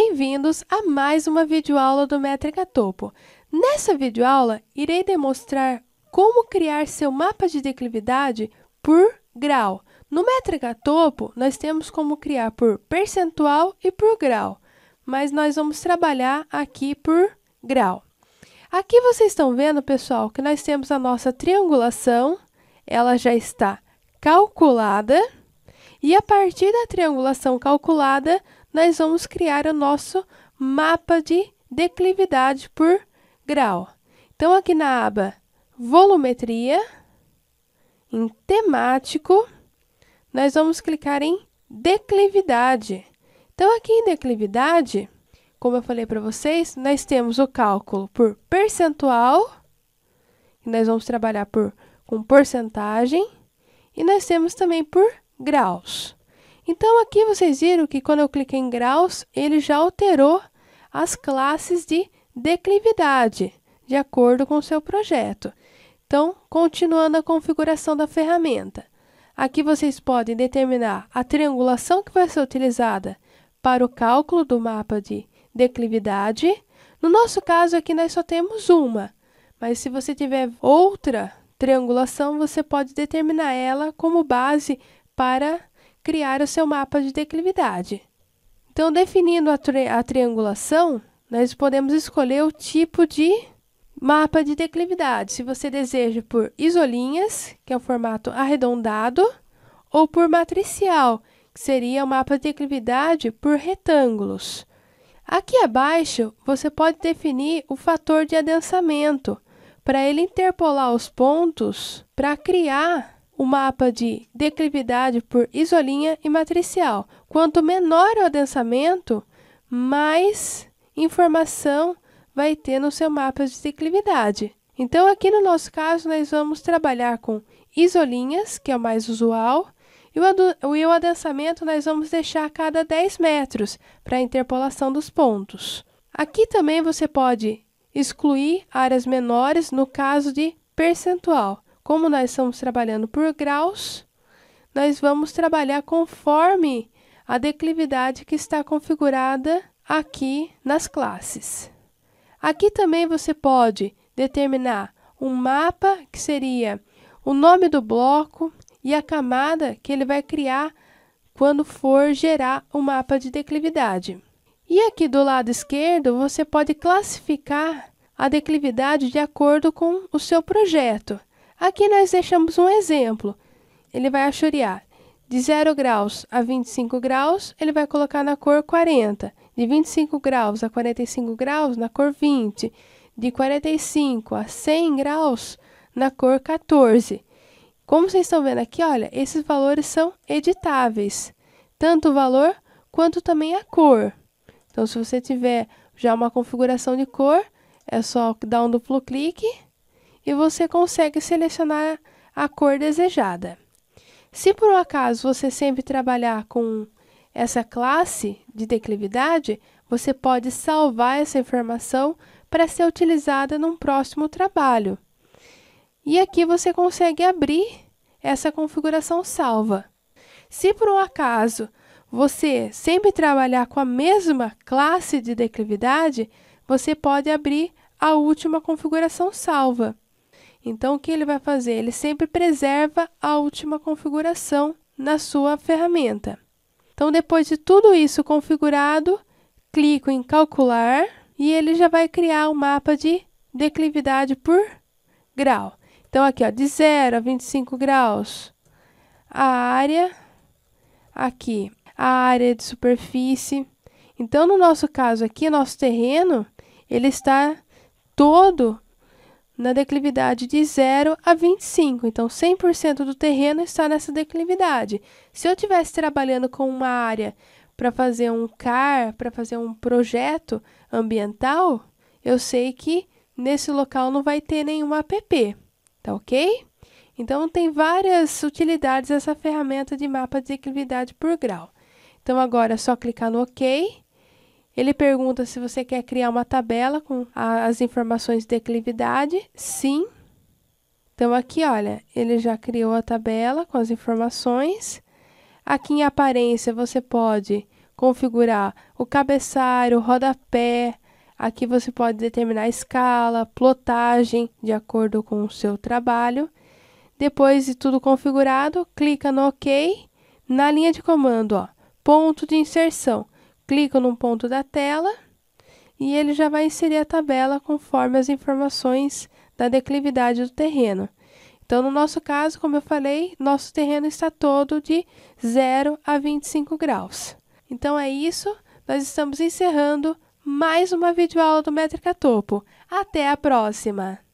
Bem-vindos a mais uma videoaula do Métrica Topo. Nessa videoaula, irei demonstrar como criar seu mapa de declividade por grau. No Métrica Topo, nós temos como criar por percentual e por grau, mas nós vamos trabalhar aqui por grau. Aqui vocês estão vendo, pessoal, que nós temos a nossa triangulação, ela já está calculada, e a partir da triangulação calculada, nós vamos criar o nosso mapa de declividade por grau. Então, aqui na aba Volumetria, em Temático, nós vamos clicar em Declividade. Então, aqui em Declividade, como eu falei para vocês, nós temos o cálculo por percentual, e nós vamos trabalhar por, com porcentagem, e nós temos também por graus. Então aqui vocês viram que quando eu cliquei em graus, ele já alterou as classes de declividade, de acordo com o seu projeto. Então, continuando a configuração da ferramenta. Aqui vocês podem determinar a triangulação que vai ser utilizada para o cálculo do mapa de declividade. No nosso caso aqui nós só temos uma, mas se você tiver outra triangulação, você pode determinar ela como base para criar o seu mapa de declividade. Então, definindo a, tri a triangulação, nós podemos escolher o tipo de mapa de declividade, se você deseja por isolinhas, que é o formato arredondado, ou por matricial, que seria o mapa de declividade por retângulos. Aqui abaixo, você pode definir o fator de adensamento, para ele interpolar os pontos para criar o mapa de declividade por isolinha e matricial. Quanto menor o adensamento, mais informação vai ter no seu mapa de declividade. Então, aqui no nosso caso, nós vamos trabalhar com isolinhas, que é o mais usual, e o, e o adensamento nós vamos deixar a cada 10 metros para a interpolação dos pontos. Aqui também você pode excluir áreas menores no caso de percentual. Como nós estamos trabalhando por graus, nós vamos trabalhar conforme a declividade que está configurada aqui nas classes. Aqui também você pode determinar um mapa, que seria o nome do bloco e a camada que ele vai criar quando for gerar o mapa de declividade. E aqui do lado esquerdo, você pode classificar a declividade de acordo com o seu projeto. Aqui nós deixamos um exemplo. Ele vai achorear. De 0 graus a 25 graus, ele vai colocar na cor 40. De 25 graus a 45 graus, na cor 20. De 45 a 100 graus, na cor 14. Como vocês estão vendo aqui, olha, esses valores são editáveis. Tanto o valor quanto também a cor. Então, se você tiver já uma configuração de cor, é só dar um duplo clique e você consegue selecionar a cor desejada. Se por um acaso você sempre trabalhar com essa classe de declividade, você pode salvar essa informação para ser utilizada num próximo trabalho. E aqui você consegue abrir essa configuração salva. Se por um acaso você sempre trabalhar com a mesma classe de declividade, você pode abrir a última configuração salva. Então, o que ele vai fazer? Ele sempre preserva a última configuração na sua ferramenta. Então, depois de tudo isso configurado, clico em calcular e ele já vai criar o um mapa de declividade por grau. Então, aqui ó, de 0 a 25 graus, a área, aqui a área de superfície. Então, no nosso caso aqui, nosso terreno, ele está todo na declividade de 0 a 25. Então, 100% do terreno está nessa declividade. Se eu estivesse trabalhando com uma área para fazer um CAR, para fazer um projeto ambiental, eu sei que nesse local não vai ter nenhum app, tá ok? Então, tem várias utilidades essa ferramenta de mapa de declividade por grau. Então, agora é só clicar no OK ele pergunta se você quer criar uma tabela com a, as informações de declividade. Sim. Então aqui, olha, ele já criou a tabela com as informações. Aqui em aparência você pode configurar o cabeçalho, o rodapé. Aqui você pode determinar a escala, plotagem de acordo com o seu trabalho. Depois de tudo configurado, clica no OK. Na linha de comando, ó, ponto de inserção clicam num ponto da tela e ele já vai inserir a tabela conforme as informações da declividade do terreno. Então, no nosso caso, como eu falei, nosso terreno está todo de 0 a 25 graus. Então é isso, nós estamos encerrando mais uma videoaula do Métrica Topo. Até a próxima!